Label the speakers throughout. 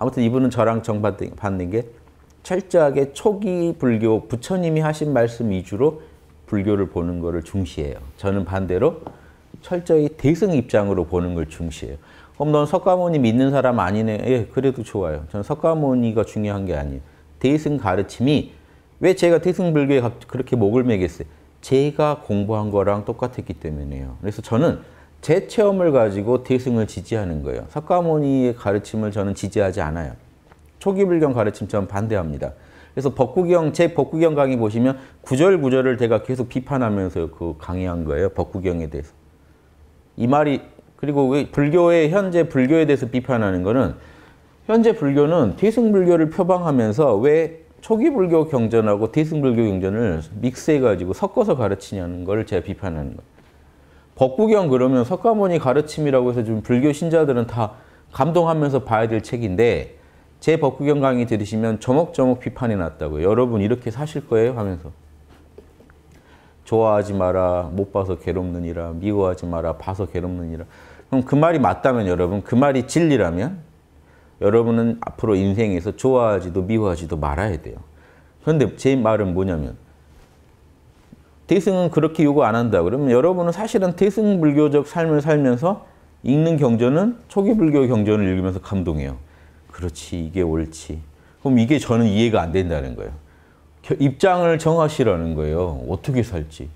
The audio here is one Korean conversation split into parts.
Speaker 1: 아무튼 이분은 저랑 정반대인 게 철저하게 초기 불교 부처님이 하신 말씀 위주로 불교를 보는 것을 중시해요. 저는 반대로 철저히 대승 입장으로 보는 걸 중시해요. 그럼 넌 석가모니 믿는 사람 아니네. 예, 그래도 좋아요. 저는 석가모니가 중요한 게 아니에요. 대승 가르침이 왜 제가 대승 불교에 그렇게 목을 매겠어요? 제가 공부한 거랑 똑같았기 때문에요. 그래서 저는 제 체험을 가지고 대승을 지지하는 거예요. 석가모니의 가르침을 저는 지지하지 않아요. 초기불경 가르침 처럼 반대합니다. 그래서 법구경, 제 법구경 강의 보시면 구절 구절을 제가 계속 비판하면서 그 강의한 거예요. 법구경에 대해서. 이 말이 그리고 왜 불교의 현재 불교에 대해서 비판하는 거는 현재 불교는 대승불교를 표방하면서 왜 초기 불교 경전하고 대승불교 경전을 믹스해가지고 섞어서 가르치냐는 걸 제가 비판하는 거예요. 법구경 그러면 석가모니 가르침이라고 해서 좀 불교 신자들은 다 감동하면서 봐야 될 책인데 제 법구경 강의 들으시면 조목조목 비판이 났다고요. 여러분 이렇게 사실 거예요? 하면서 좋아하지 마라, 못 봐서 괴롭느니라, 미워하지 마라, 봐서 괴롭느니라. 그럼 그 말이 맞다면 여러분, 그 말이 진리라면 여러분은 앞으로 인생에서 좋아하지도 미워하지도 말아야 돼요. 그런데 제 말은 뭐냐면 대승은 그렇게 요구 안 한다. 그러면 여러분은 사실은 대승 불교적 삶을 살면서 읽는 경전은 초기 불교 경전을 읽으면서 감동해요. 그렇지 이게 옳지. 그럼 이게 저는 이해가 안 된다는 거예요. 입장을 정하시라는 거예요. 어떻게 살지.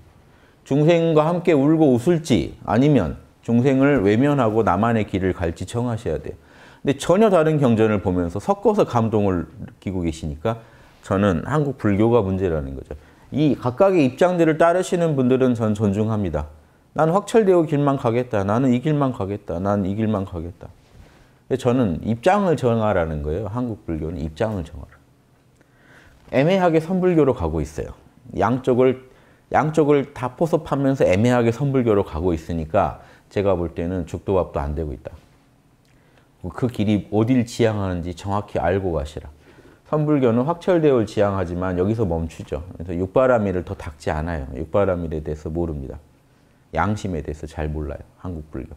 Speaker 1: 중생과 함께 울고 웃을지 아니면 중생을 외면하고 나만의 길을 갈지 정하셔야 돼요. 근데 전혀 다른 경전을 보면서 섞어서 감동을 느끼고 계시니까 저는 한국 불교가 문제라는 거죠. 이 각각의 입장들을 따르시는 분들은 전 존중합니다. 난 확철되어 길만 가겠다. 나는 이 길만 가겠다. 난 이 길만 가겠다. 저는 입장을 정하라는 거예요. 한국 불교는 입장을 정하라. 애매하게 선불교로 가고 있어요. 양쪽을 양쪽을 다 포섭하면서 애매하게 선불교로 가고 있으니까 제가 볼 때는 죽도 밥도 안 되고 있다. 그 길이 어딜 지향하는지 정확히 알고 가시라. 선불교는 확철대오를 지향하지만 여기서 멈추죠. 그래서 육바라밀을 더 닦지 않아요. 육바라밀에 대해서 모릅니다. 양심에 대해서 잘 몰라요. 한국 불교.